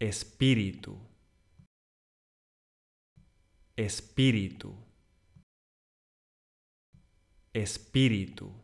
espíritu, espíritu, espíritu.